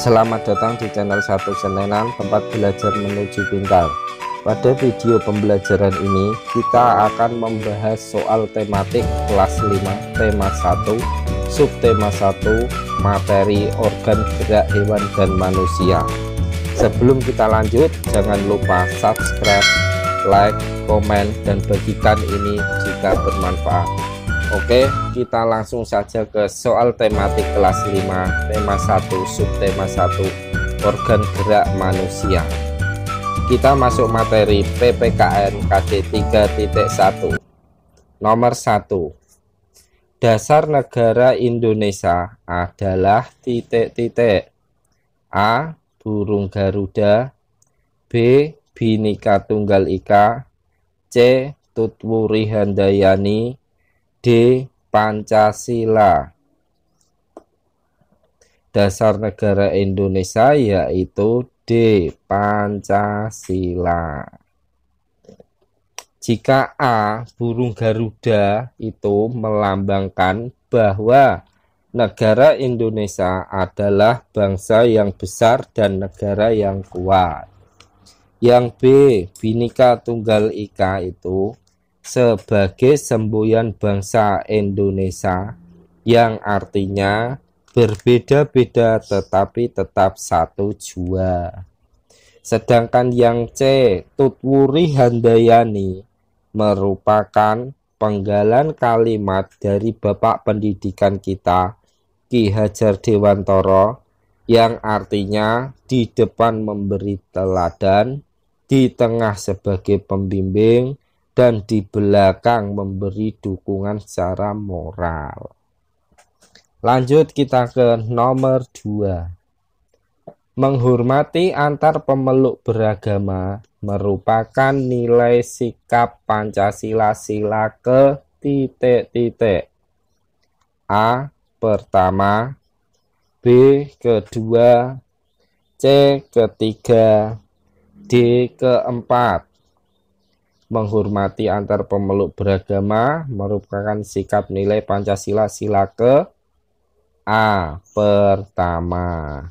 Selamat datang di channel Satu Senenan tempat belajar menuju pintar Pada video pembelajaran ini kita akan membahas soal tematik kelas 5 tema 1 subtema 1 materi organ gerak hewan dan manusia Sebelum kita lanjut jangan lupa subscribe, like, komen, dan bagikan ini jika bermanfaat Oke, kita langsung saja ke soal tematik kelas 5, tema 1, subtema 1, organ gerak manusia. Kita masuk materi PPKN KD 3.1. Nomor 1. Dasar negara Indonesia adalah titik-titik. A. Burung Garuda B. Binika Tunggal Ika C. Tutwuri Handayani D. Pancasila Dasar negara Indonesia yaitu D. Pancasila jika A burung Garuda itu melambangkan bahwa negara Indonesia adalah bangsa yang besar dan negara yang kuat. Yang B, Binika Tunggal Ika itu sebagai semboyan bangsa Indonesia yang artinya berbeda-beda tetapi tetap satu jua. Sedangkan yang C, Tutwuri Handayani, merupakan penggalan kalimat dari Bapak Pendidikan kita, Ki Hajar Dewantoro, yang artinya di depan memberi teladan, di tengah sebagai pembimbing, dan di belakang memberi dukungan secara moral. Lanjut kita ke nomor 2. Menghormati antar pemeluk beragama merupakan nilai sikap Pancasila sila ke titik titik. A. Pertama B. Kedua C. Ketiga D. Keempat menghormati antar pemeluk beragama merupakan sikap nilai Pancasila sila ke A pertama.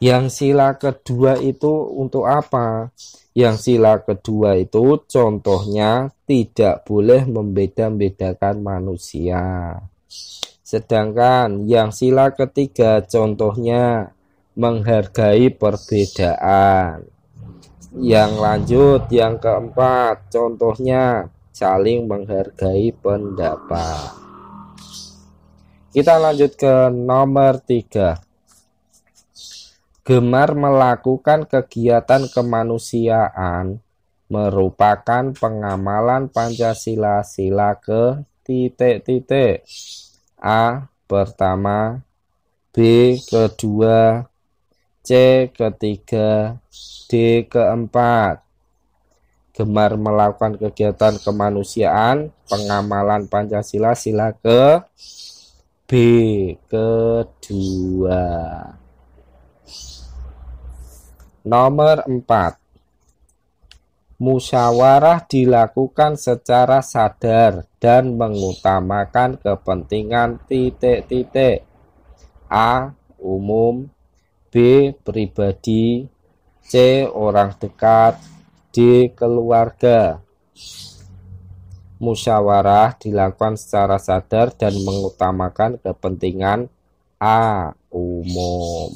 Yang sila kedua itu untuk apa? Yang sila kedua itu contohnya tidak boleh membeda-bedakan manusia. Sedangkan yang sila ketiga contohnya menghargai perbedaan yang lanjut yang keempat contohnya saling menghargai pendapat kita lanjut ke nomor tiga gemar melakukan kegiatan kemanusiaan merupakan pengamalan Pancasila sila ke titik-titik A pertama B kedua C ketiga D keempat, gemar melakukan kegiatan kemanusiaan, pengamalan Pancasila sila ke B kedua. Nomor empat Musyawarah dilakukan secara sadar dan mengutamakan kepentingan titik-titik A. Umum B. Pribadi C. Orang dekat di Keluarga Musyawarah dilakukan secara sadar dan mengutamakan kepentingan A. Umum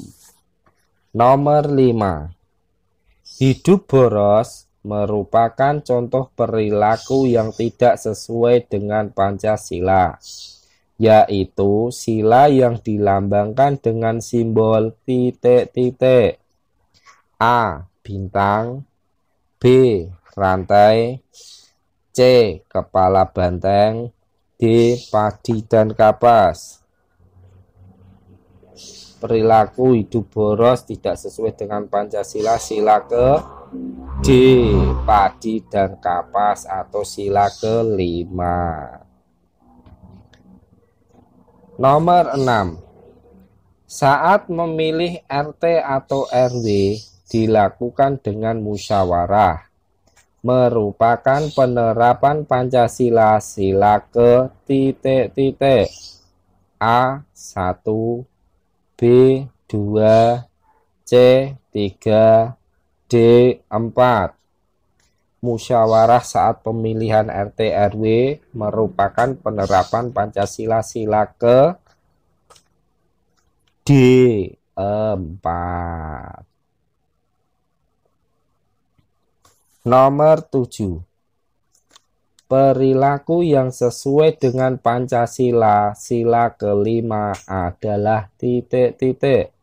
Nomor 5 Hidup boros merupakan contoh perilaku yang tidak sesuai dengan Pancasila, yaitu sila yang dilambangkan dengan simbol titik-titik A. Bintang B. Rantai C. Kepala banteng D. Padi dan kapas Perilaku hidup boros tidak sesuai dengan Pancasila Sila ke D. Padi dan kapas atau sila kelima Nomor 6 Saat memilih RT atau RW dilakukan dengan musyawarah merupakan penerapan Pancasila sila ke titik-titik A1 B2 C3 D4 Musyawarah saat pemilihan RT RW merupakan penerapan Pancasila sila ke D4 Nomor 7. Perilaku yang sesuai dengan Pancasila sila kelima adalah titik-titik.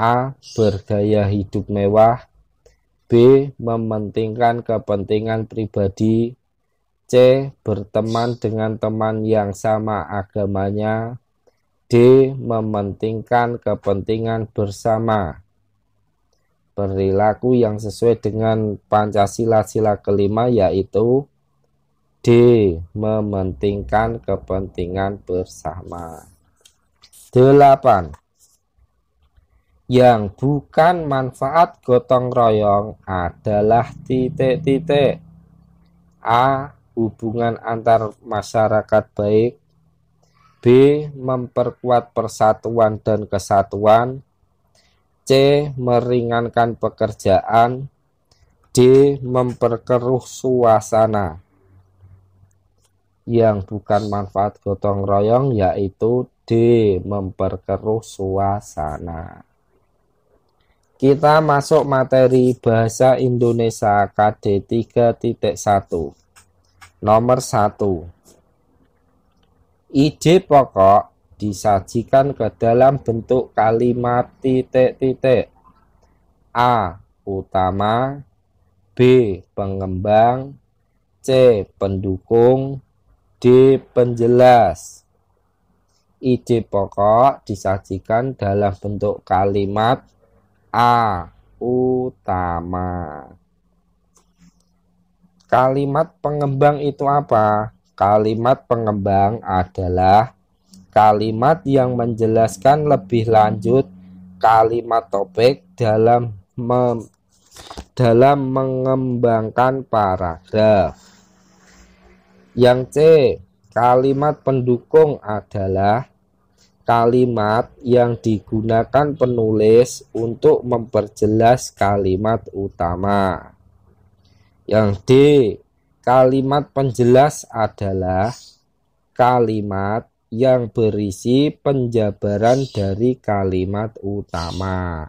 A. Bergaya hidup mewah. B. Mementingkan kepentingan pribadi. C. Berteman dengan teman yang sama agamanya. D. Mementingkan kepentingan bersama perilaku yang sesuai dengan Pancasila sila kelima yaitu D. Mementingkan kepentingan bersama. 8. Yang bukan manfaat gotong royong adalah titik-titik. A. Hubungan antar masyarakat baik. B. Memperkuat persatuan dan kesatuan. C. Meringankan pekerjaan D. Memperkeruh suasana yang bukan manfaat gotong royong yaitu D. Memperkeruh suasana kita masuk materi bahasa Indonesia KD 3.1 nomor 1 ide pokok disajikan ke dalam bentuk kalimat titik-titik. A. Utama B. Pengembang C. Pendukung D. Penjelas Ide pokok disajikan dalam bentuk kalimat A. Utama Kalimat pengembang itu apa? Kalimat pengembang adalah kalimat yang menjelaskan lebih lanjut kalimat topik dalam mem dalam mengembangkan paragraf. Yang C, kalimat pendukung adalah kalimat yang digunakan penulis untuk memperjelas kalimat utama. Yang D, kalimat penjelas adalah kalimat yang berisi penjabaran dari kalimat utama.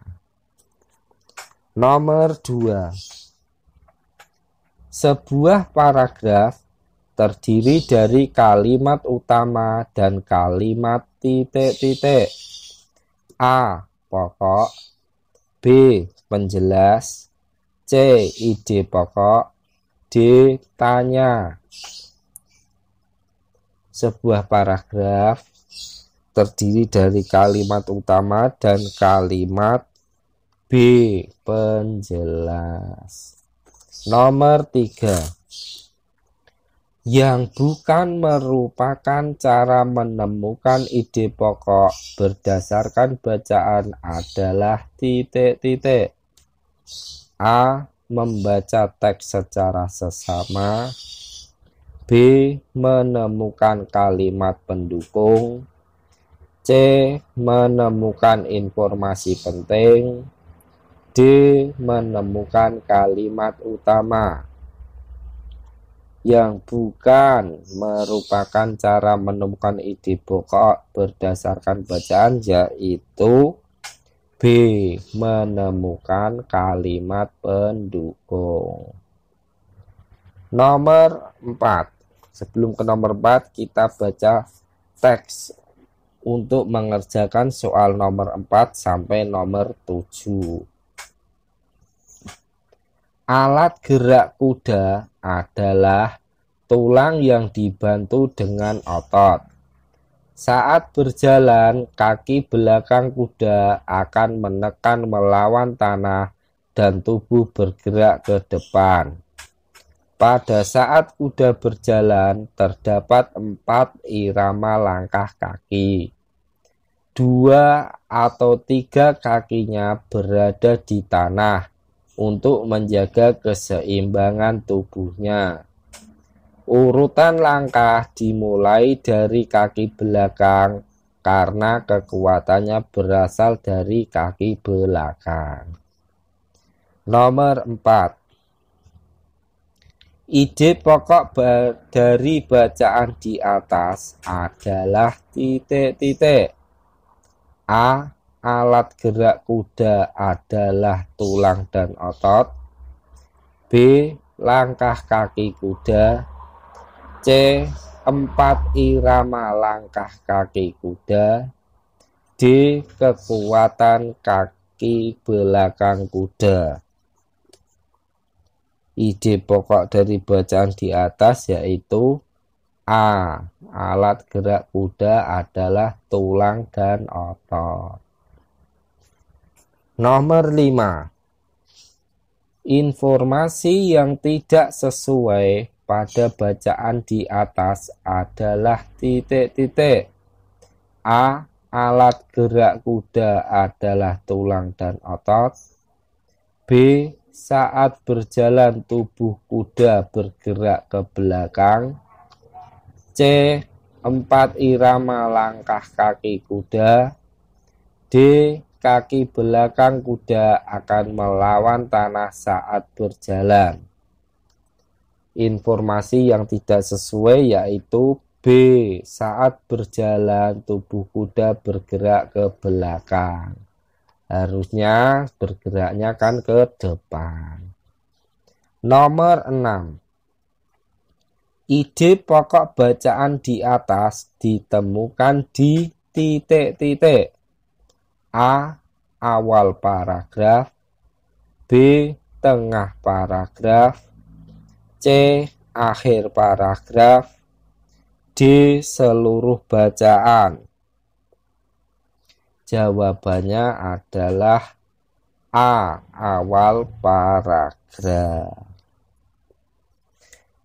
Nomor 2. Sebuah paragraf terdiri dari kalimat utama dan kalimat titik-titik. A. Pokok B. Penjelas C. Ide pokok D. Tanya sebuah paragraf terdiri dari kalimat utama dan kalimat B. Penjelas. Nomor tiga, yang bukan merupakan cara menemukan ide pokok berdasarkan bacaan adalah titik-titik A. Membaca teks secara sesama B. Menemukan kalimat pendukung C. Menemukan informasi penting D. Menemukan kalimat utama yang bukan merupakan cara menemukan ide pokok berdasarkan bacaan yaitu B. Menemukan kalimat pendukung Nomor 4 Sebelum ke nomor 4, kita baca teks untuk mengerjakan soal nomor 4 sampai nomor 7. Alat gerak kuda adalah tulang yang dibantu dengan otot. Saat berjalan, kaki belakang kuda akan menekan melawan tanah dan tubuh bergerak ke depan. Pada saat kuda berjalan, terdapat empat irama langkah kaki. Dua atau tiga kakinya berada di tanah untuk menjaga keseimbangan tubuhnya. Urutan langkah dimulai dari kaki belakang karena kekuatannya berasal dari kaki belakang. Nomor 4. Ide pokok dari bacaan di atas adalah titik-titik. A. Alat gerak kuda adalah tulang dan otot. B. Langkah kaki kuda. C. Empat irama langkah kaki kuda. D. Kekuatan kaki belakang kuda. Ide pokok dari bacaan di atas yaitu A. Alat gerak kuda adalah tulang dan otot. Nomor 5. Informasi yang tidak sesuai pada bacaan di atas adalah titik-titik. A. Alat gerak kuda adalah tulang dan otot. B saat berjalan tubuh kuda bergerak ke belakang. C. Empat irama langkah kaki kuda. D. Kaki belakang kuda akan melawan tanah saat berjalan. Informasi yang tidak sesuai yaitu B. Saat berjalan tubuh kuda bergerak ke belakang harusnya bergeraknya kan ke depan. Nomor 6. Ide pokok bacaan di atas ditemukan di titik-titik. A. Awal paragraf. B. Tengah paragraf. C. Akhir paragraf. D. Seluruh bacaan. Jawabannya adalah A. Awal paragraf.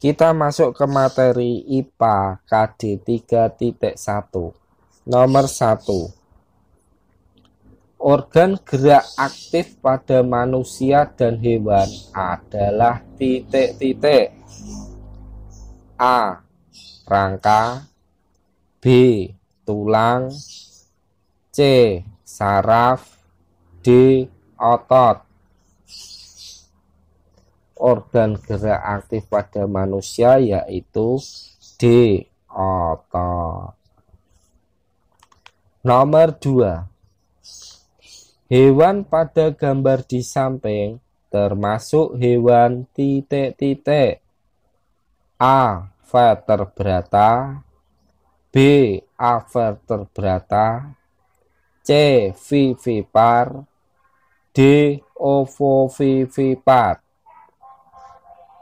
Kita masuk ke materi IPA KD 3.1. Nomor 1. Organ gerak aktif pada manusia dan hewan adalah titik-titik. A. Rangka B. Tulang C. Saraf D. Otot Organ gerak aktif pada manusia yaitu D. Otot Nomor 2 Hewan pada gambar di samping termasuk hewan titik-titik A. Vertebrata B. Avertebrata C. Vivipar D. Ovovivipar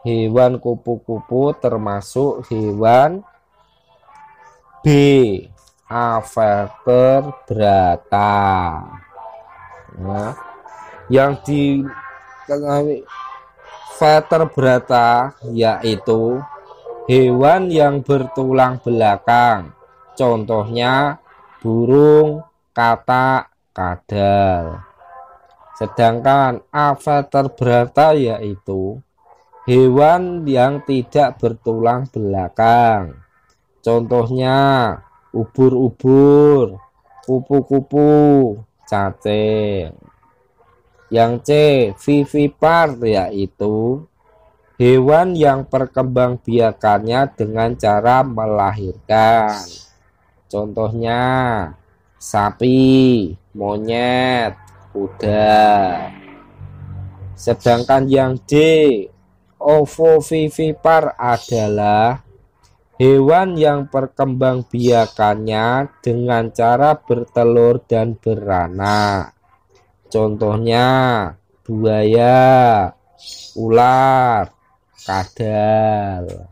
Hewan kupu-kupu termasuk hewan B. Avertebrata nah, Yang di diketahui vertebrata yaitu hewan yang bertulang belakang contohnya burung, kata kadal. Sedangkan avatar berata yaitu hewan yang tidak bertulang belakang. Contohnya ubur-ubur, kupu-kupu, cacing. Yang C, vivipar yaitu hewan yang perkembang biakannya dengan cara melahirkan. Contohnya sapi, monyet, kuda. Sedangkan yang D, ovovivipar adalah hewan yang perkembangbiakannya dengan cara bertelur dan beranak. Contohnya buaya, ular, kadal.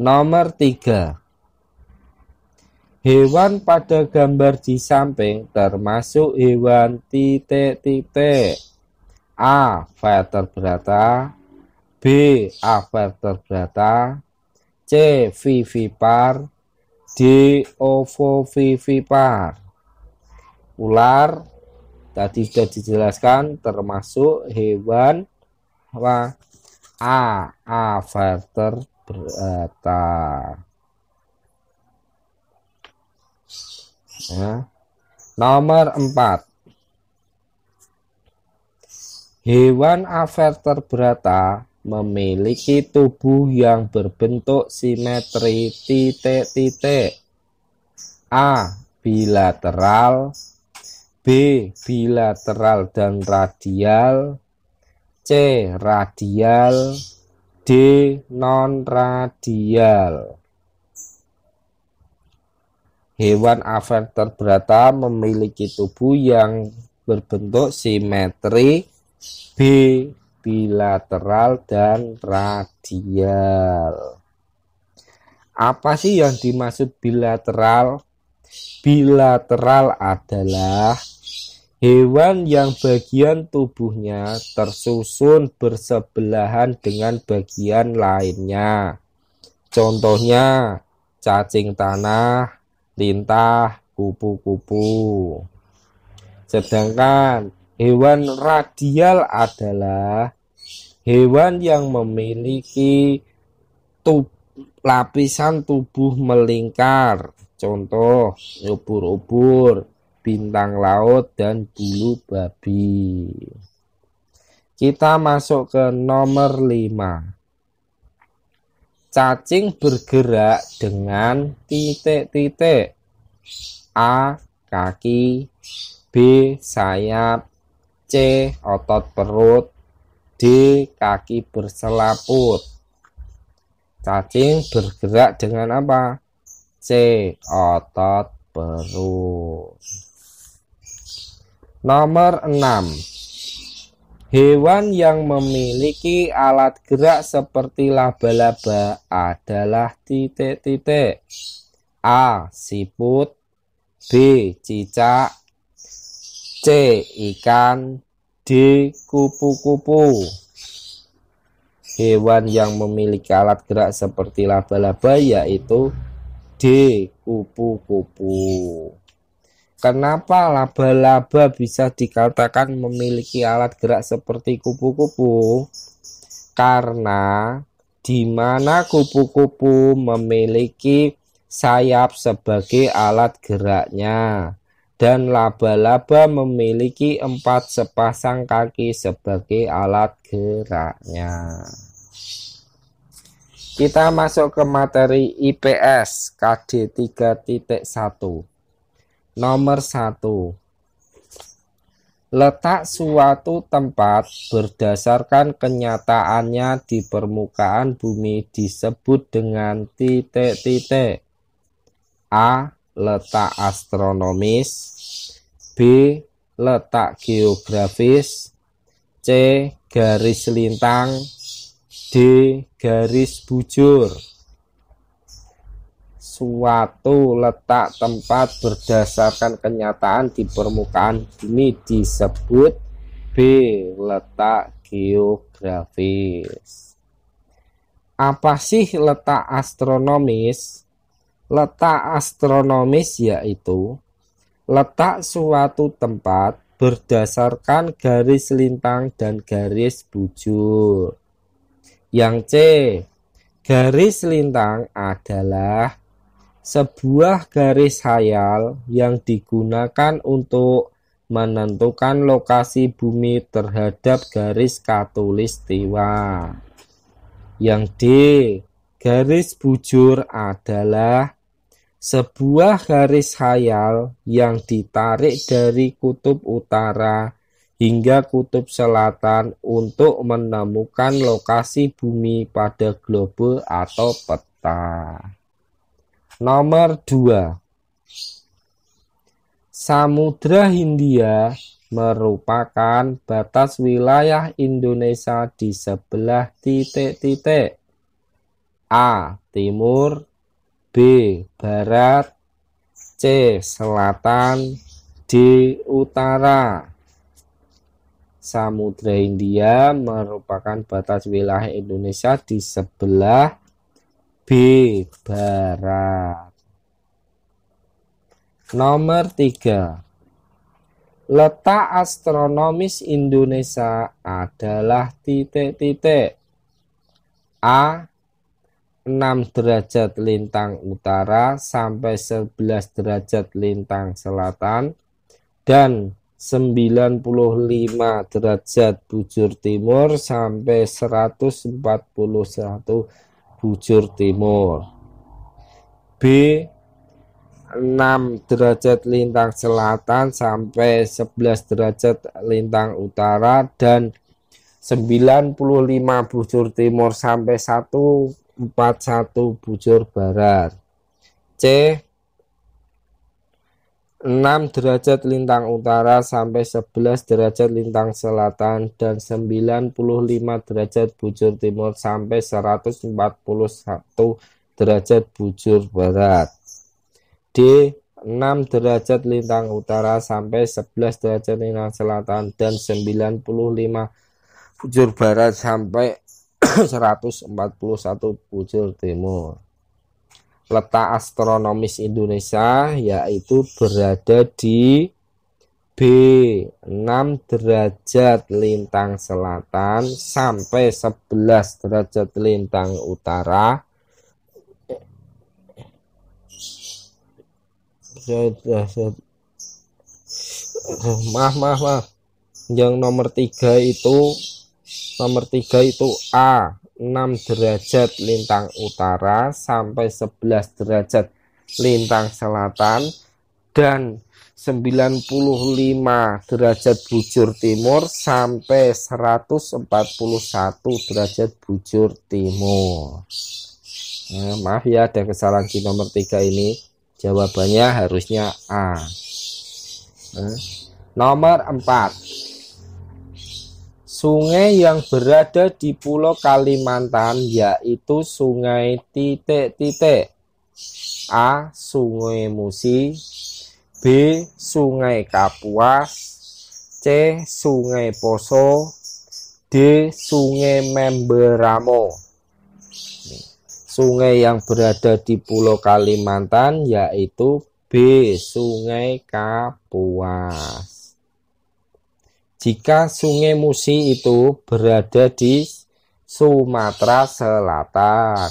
Nomor tiga. Hewan pada gambar di samping termasuk hewan titik-titik A. vertebrata B. avertebrata C. vivipar D. ovovivipar Ular tadi sudah dijelaskan termasuk hewan apa? A. avertebrata Ya. Nomor 4. Hewan terberata memiliki tubuh yang berbentuk simetri titik-titik. A. Bilateral B. Bilateral dan radial C. Radial D. Non-radial Hewan avertebrata memiliki tubuh yang berbentuk simetri B bilateral dan radial. Apa sih yang dimaksud bilateral? Bilateral adalah hewan yang bagian tubuhnya tersusun bersebelahan dengan bagian lainnya. Contohnya cacing tanah, lintah, kupu-kupu. Sedangkan hewan radial adalah hewan yang memiliki tub, lapisan tubuh melingkar. Contoh, ubur-ubur, bintang laut, dan bulu babi. Kita masuk ke nomor 5. Cacing bergerak dengan titik-titik. A. Kaki B. Sayap C. Otot perut D. Kaki berselaput Cacing bergerak dengan apa? C. Otot perut Nomor 6 Hewan yang memiliki alat gerak seperti laba-laba adalah titik-titik. A. Siput B. Cicak C. Ikan D. Kupu-kupu Hewan yang memiliki alat gerak seperti laba-laba yaitu D. Kupu-kupu Kenapa laba-laba bisa dikatakan memiliki alat gerak seperti kupu-kupu? Karena di mana kupu-kupu memiliki sayap sebagai alat geraknya dan laba-laba memiliki empat sepasang kaki sebagai alat geraknya. Kita masuk ke materi IPS KD 3.1. Nomor satu, letak suatu tempat berdasarkan kenyataannya di permukaan bumi disebut dengan titik-titik. A. Letak astronomis B. Letak geografis C. Garis lintang D. Garis bujur suatu letak tempat berdasarkan kenyataan di permukaan bumi disebut B. Letak geografis. Apa sih letak astronomis? Letak astronomis yaitu letak suatu tempat berdasarkan garis lintang dan garis bujur. Yang C, garis lintang adalah sebuah garis hayal yang digunakan untuk menentukan lokasi bumi terhadap garis katulistiwa. Yang D. Garis bujur adalah sebuah garis hayal yang ditarik dari kutub utara hingga kutub selatan untuk menemukan lokasi bumi pada globe atau peta. Nomor 2. Samudra Hindia merupakan batas wilayah Indonesia di sebelah titik-titik A. Timur B. Barat C. Selatan D. Utara Samudra Hindia merupakan batas wilayah Indonesia di sebelah B. Barat Nomor 3 Letak astronomis Indonesia adalah titik-titik A. 6 derajat lintang utara sampai 11 derajat lintang selatan dan 95 derajat bujur timur sampai 141 bujur timur. B 6 derajat lintang selatan sampai 11 derajat lintang utara dan 95 bujur timur sampai 141 bujur barat. C 6 derajat lintang utara sampai 11 derajat lintang selatan dan 95 derajat bujur timur sampai 141 derajat bujur barat. D 6 derajat lintang utara sampai 11 derajat lintang selatan dan 95 bujur barat sampai 141 bujur timur letak astronomis Indonesia yaitu berada di B 6 derajat lintang selatan sampai 11 derajat lintang utara maaf maaf maaf yang nomor tiga itu nomor tiga itu A 6 derajat lintang utara sampai 11 derajat lintang selatan dan 95 derajat bujur timur sampai 141 derajat bujur timur. Nah, maaf ya ada kesalahan di nomor 3 ini. Jawabannya harusnya A. Nah, nomor 4 Sungai yang berada di Pulau Kalimantan yaitu Sungai titik titik. A. Sungai Musi B. Sungai Kapuas C. Sungai Poso D. Sungai Memberamo Sungai yang berada di Pulau Kalimantan yaitu B. Sungai Kapuas jika Sungai Musi itu berada di Sumatera Selatan,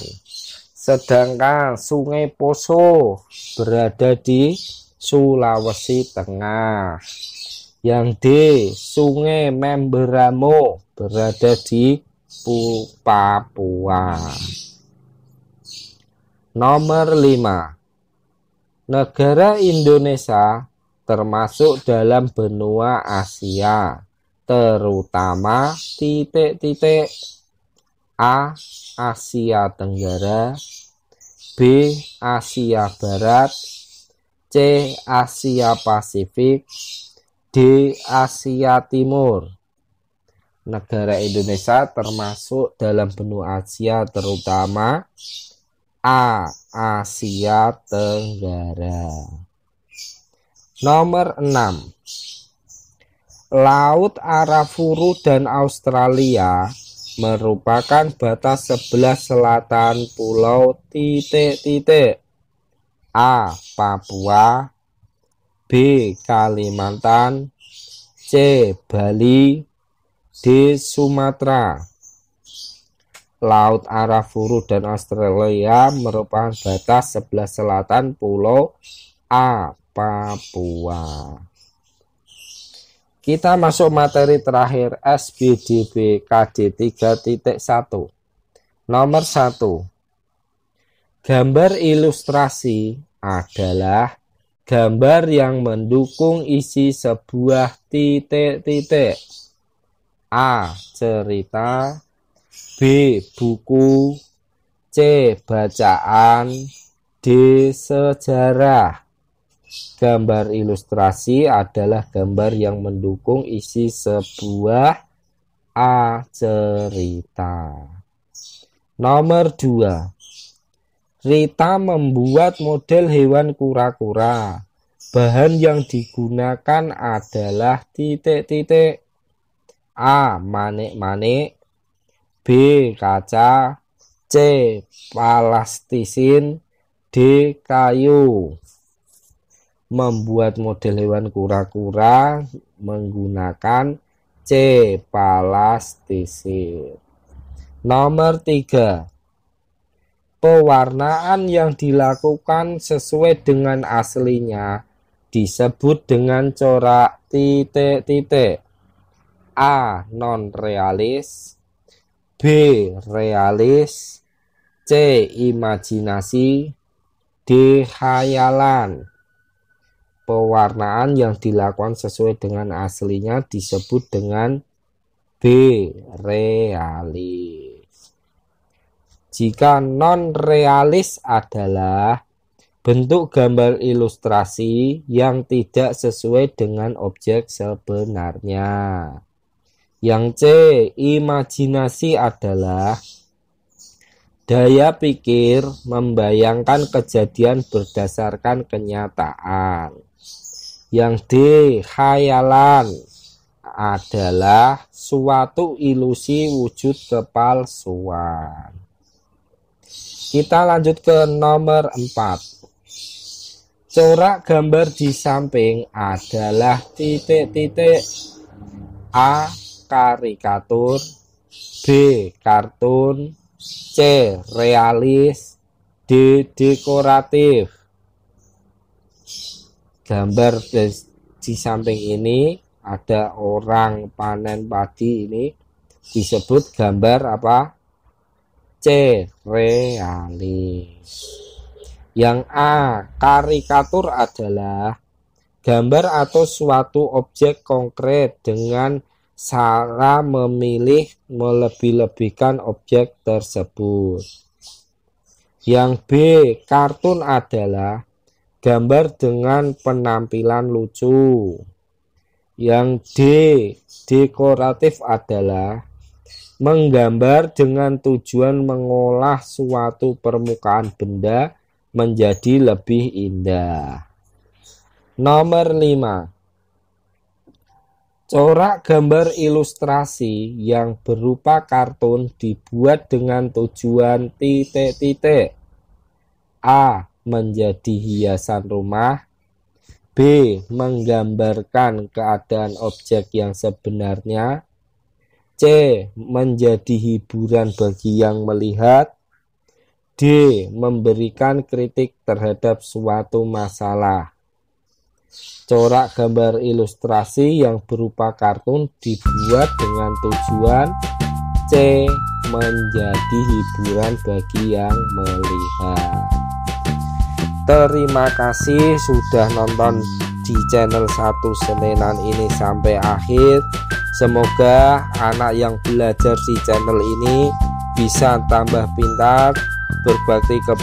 sedangkan Sungai Poso berada di Sulawesi Tengah. Yang D, Sungai Memberamo berada di Papua. Nomor 5. Negara Indonesia termasuk dalam benua Asia, terutama titik-titik A. Asia Tenggara B. Asia Barat C. Asia Pasifik D. Asia Timur Negara Indonesia termasuk dalam benua Asia terutama A. Asia Tenggara Nomor 6. Laut Arafuru dan Australia merupakan batas sebelah selatan pulau titik-titik A. Papua B. Kalimantan C. Bali D. Sumatera Laut Arafuru dan Australia merupakan batas sebelah selatan pulau A. Papua. Kita masuk materi terakhir SBDB KD 3.1. Nomor 1. Gambar ilustrasi adalah gambar yang mendukung isi sebuah titik-titik. A. Cerita B. Buku C. Bacaan D. Sejarah Gambar ilustrasi adalah gambar yang mendukung isi sebuah A cerita. Nomor 2. Rita membuat model hewan kura-kura. Bahan yang digunakan adalah titik-titik A. Manik-manik B. Kaca C. Palastisin D. Kayu membuat model hewan kura-kura menggunakan C. Palastisir. Nomor 3. Pewarnaan yang dilakukan sesuai dengan aslinya disebut dengan corak titik-titik. A. Non-realis B. Realis C. Imajinasi D. Hayalan pewarnaan yang dilakukan sesuai dengan aslinya disebut dengan B-realis. Jika non-realis adalah bentuk gambar ilustrasi yang tidak sesuai dengan objek sebenarnya. Yang C, imajinasi adalah daya pikir membayangkan kejadian berdasarkan kenyataan. Yang D, khayalan adalah suatu ilusi wujud kepalsuan. Kita lanjut ke nomor 4. Corak gambar di samping adalah titik-titik A. Karikatur B. Kartun C. Realis D. Dekoratif gambar di samping ini ada orang panen padi ini disebut gambar apa cerealis yang A karikatur adalah gambar atau suatu objek konkret dengan cara memilih melebih-lebihkan objek tersebut. Yang B, kartun adalah gambar dengan penampilan lucu. Yang D, dekoratif adalah menggambar dengan tujuan mengolah suatu permukaan benda menjadi lebih indah. Nomor 5. Corak gambar ilustrasi yang berupa kartun dibuat dengan tujuan titik-titik. A menjadi hiasan rumah. B. Menggambarkan keadaan objek yang sebenarnya. C. Menjadi hiburan bagi yang melihat. D. Memberikan kritik terhadap suatu masalah. Corak gambar ilustrasi yang berupa kartun dibuat dengan tujuan C. Menjadi hiburan bagi yang melihat. Terima kasih sudah nonton di channel satu Senenan ini sampai akhir. Semoga anak yang belajar di channel ini bisa tambah pintar, berbakti kepada